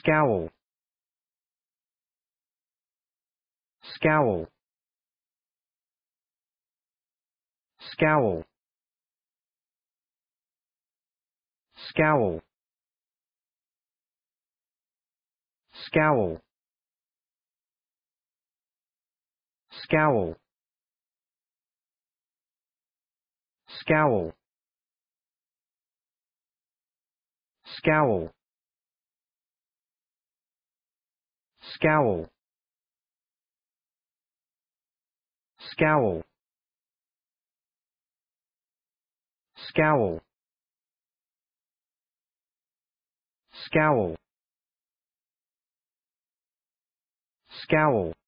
Scowl. Scowl. Scowl. Scowl. Scowl. Scowl. Scowl. Scowl. Scowl. Scowl. Scowl. Scowl. Scowl.